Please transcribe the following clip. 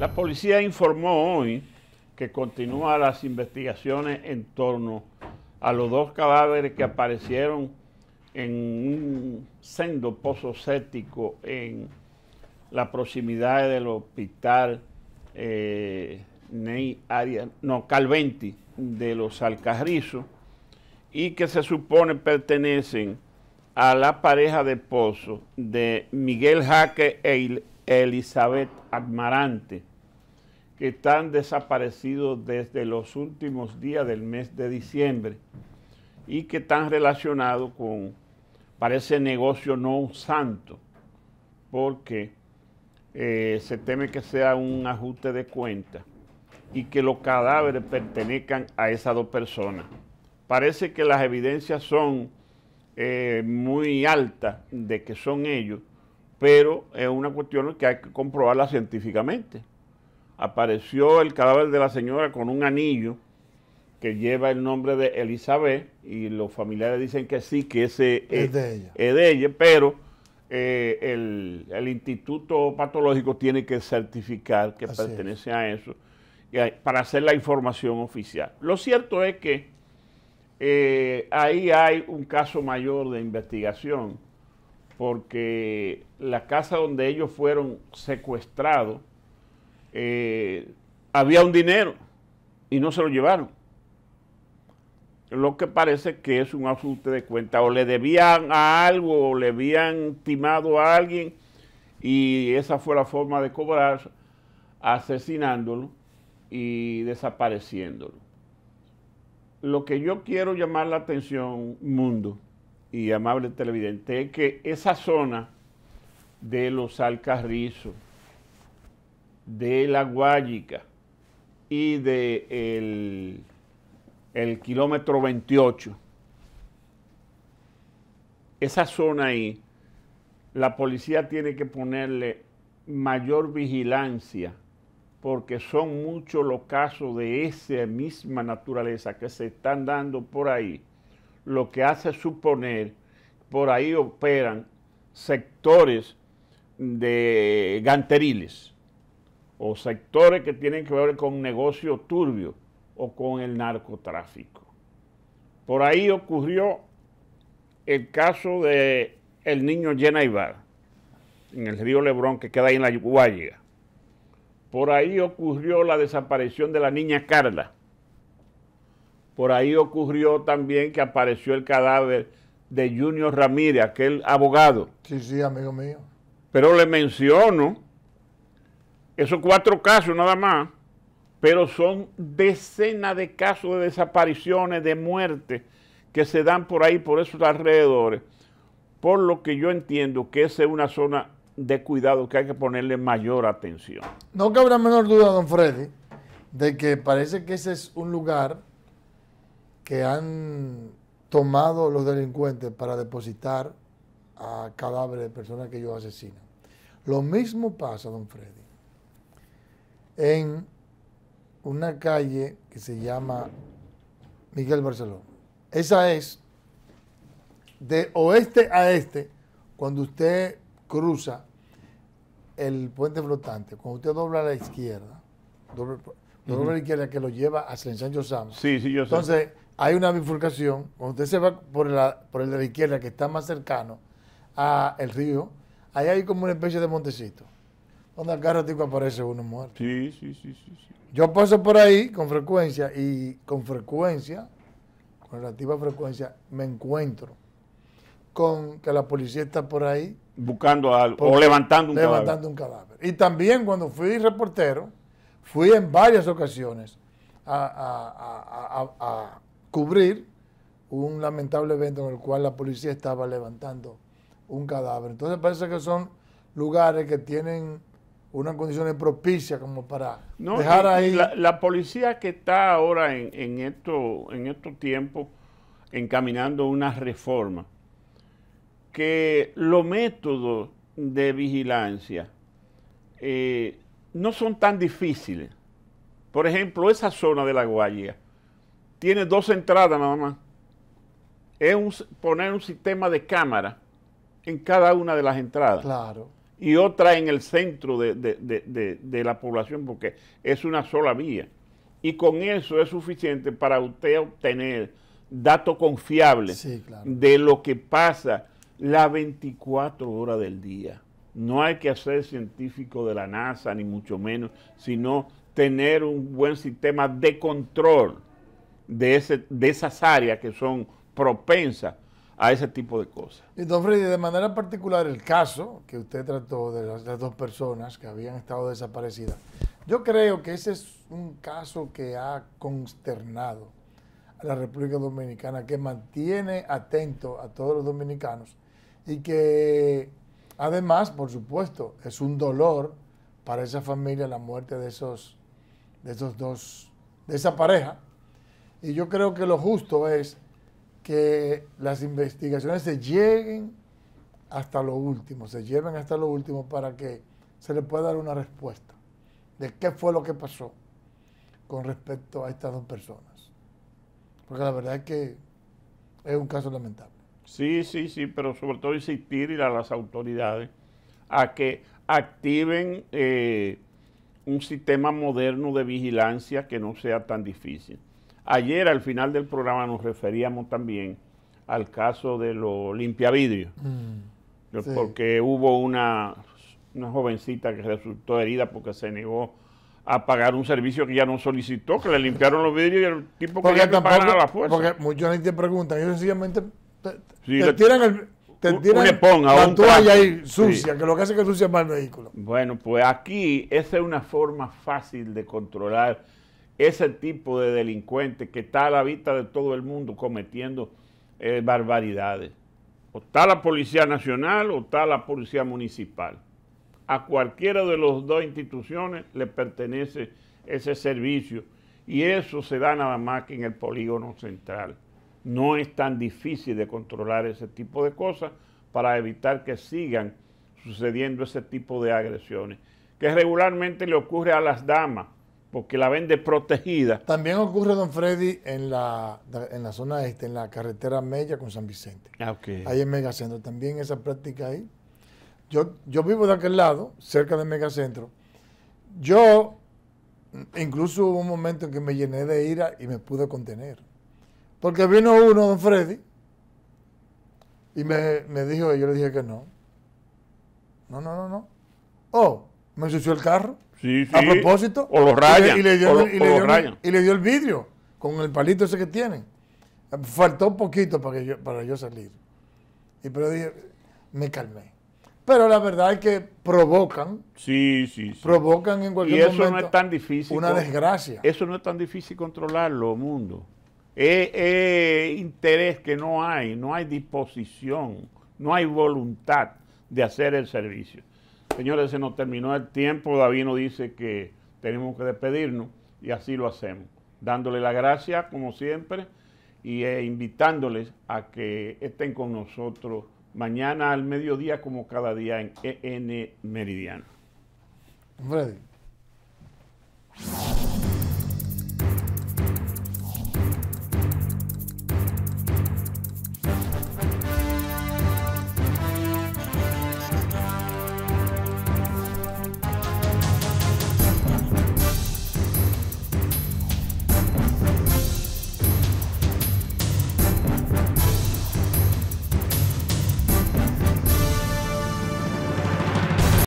La policía informó hoy que continúan las investigaciones en torno a los dos cadáveres que aparecieron en un sendo pozo séptico en la proximidad del hospital eh, no, Calventi de los Alcarrizos y que se supone pertenecen a la pareja de pozo de Miguel Jaque e Elizabeth Amarante que están desaparecidos desde los últimos días del mes de diciembre y que están relacionados con, parece negocio no santo, porque eh, se teme que sea un ajuste de cuenta y que los cadáveres pertenezcan a esas dos personas. Parece que las evidencias son eh, muy altas de que son ellos, pero es una cuestión que hay que comprobarla científicamente apareció el cadáver de la señora con un anillo que lleva el nombre de Elizabeth y los familiares dicen que sí, que ese es, de ella, pero eh, el, instituto patológico tiene que certificar que pertenece a eso para hacer la información oficial. Lo cierto es que eh, ahí hay un caso mayor de investigación porque la casa donde ellos fueron secuestrados eh, había un dinero y no se lo llevaron. Lo que parece que es un asunto de cuenta, o le debían a algo, o le habían timado a alguien, y esa fue la forma de cobrar, asesinándolo y desapareciéndolo. Lo que yo quiero llamar la atención, mundo y amable televidente, es que esa zona de los Alcarrizos, de la Guayica y de el, el kilómetro 28, esa zona ahí, la policía tiene que ponerle mayor vigilancia porque son muchos los casos de esa misma naturaleza que se están dando por ahí, lo que hace suponer por ahí operan sectores de ganteriles o sectores que tienen que ver con negocio turbio o con el narcotráfico. Por ahí ocurrió el caso de el niño Ibar en el río Lebrón que queda ahí en la Guaya. Por ahí ocurrió la desaparición de la niña Carla. Por ahí ocurrió también que apareció el cadáver de Junior Ramírez, aquel abogado. Sí, sí, amigo mío. Pero le menciono esos cuatro casos nada más, pero son decenas de casos de desapariciones, de muertes que se dan por ahí, por esos alrededores. Por lo que yo entiendo que esa es una zona de cuidado que hay que ponerle mayor atención. No cabrá menor duda, don Freddy, de que parece que ese es un lugar que han tomado los delincuentes para depositar a cadáveres de personas que ellos asesinan. Lo mismo pasa, don Freddy, en una calle que se llama Miguel Barceló. Esa es de oeste a este, cuando usted cruza el puente flotante, cuando usted dobla a la izquierda, dobla a la izquierda que lo lleva a San San Sam. Sí, sí, yo sé. Entonces, hay una bifurcación, cuando usted se va por, por el de la izquierda, que está más cercano al río, ahí hay como una especie de montecito. Donde al carro tipo aparece uno muerto. Sí, sí, sí, sí, Yo paso por ahí con frecuencia y con frecuencia, con relativa frecuencia, me encuentro con que la policía está por ahí. Buscando algo o levantando un levantando un cadáver. Y también cuando fui reportero, fui en varias ocasiones a, a cubrir un lamentable evento en el cual la policía estaba levantando un cadáver. Entonces parece que son lugares que tienen unas condiciones propicia como para dejar ahí. La, policía que está ahora en, en estos en tiempos encaminando una reforma, que los métodos de vigilancia eh, no son tan difíciles. Por ejemplo, esa zona de la Guaya tiene dos entradas nada más. Es poner un sistema de cámara en cada una de las entradas. Claro y otra en el centro de, la población, porque es una sola vía. Y con eso es suficiente para usted obtener datos confiables de lo que pasa las 24 horas del día. No hay que ser científico de la NASA, ni mucho menos, sino tener un buen sistema de control de, ese, de esas áreas que son propensas a ese tipo de cosas. Y don Freddy, de manera particular, el caso que usted trató de las, dos personas que habían estado desaparecidas, yo creo que ese es un caso que ha consternado a la República Dominicana, que mantiene atento a todos los dominicanos y que además, por supuesto, es un dolor para esa familia la muerte de esos, de esos dos, de esa pareja. Y yo creo que lo justo es que las investigaciones se lleguen hasta lo último, se lleven hasta lo último para que se le pueda dar una respuesta de qué fue lo que pasó con respecto a estas dos personas. Porque la verdad es que es un caso lamentable. Sí, sí, sí, pero sobre todo insistir a las autoridades a que activen eh, un sistema moderno de vigilancia que no sea tan difícil. Ayer al final del programa nos referíamos también al caso de los limpiavidrios, mm. porque hubo una, jovencita que resultó herida porque se negó a pagar un servicio que ya no solicitó, que le limpiaron los vidrios y el tipo quería que pagara a la fuerza. Porque mucha gente pregunta, ellos sencillamente te, sí, tiran el, te tiran un la toalla ahí sucia, que lo que hace que sucia más el vehículo. Bueno, pues aquí esa es una forma fácil de controlar ese tipo de delincuente que está a la vista de todo el mundo cometiendo eh, barbaridades. O está la Policía Nacional o está la Policía Municipal. A cualquiera de las dos instituciones le pertenece ese servicio y eso se da nada más que en el polígono central. No es tan difícil de controlar ese tipo de cosas para evitar que sigan sucediendo ese tipo de agresiones, que regularmente le ocurre a las damas porque la vende protegida. También ocurre, don Freddy, en la, zona este, en la carretera Mella con San Vicente. Ah, Okay. Ahí en Megacentro, también esa práctica ahí. Yo, yo vivo de aquel lado, cerca de Megacentro. Yo, mm, incluso hubo un momento en que me llené de ira y me pude contener. Porque vino uno, don Freddy, y me, dijo, yo le dije que no. No, no, no, no. Oh, me ensució el carro. A propósito. O lo Y le, dio, el, vidrio con el palito ese que tienen. Faltó un poquito para, yo, para yo salir. Y pero dije, me calmé. Pero la verdad es que provocan. Sí, sí, Provocan en cualquier momento. Y eso no es tan difícil. Una desgracia. Eso no es tan difícil controlarlo, mundo. Es, es interés que no hay, no hay disposición, no hay voluntad de hacer el servicio. Señores, se nos terminó el tiempo. David nos dice que tenemos que despedirnos y así lo hacemos, dándole la gracia como siempre y e invitándoles a que estén con nosotros mañana al mediodía como cada día en EN Meridiano.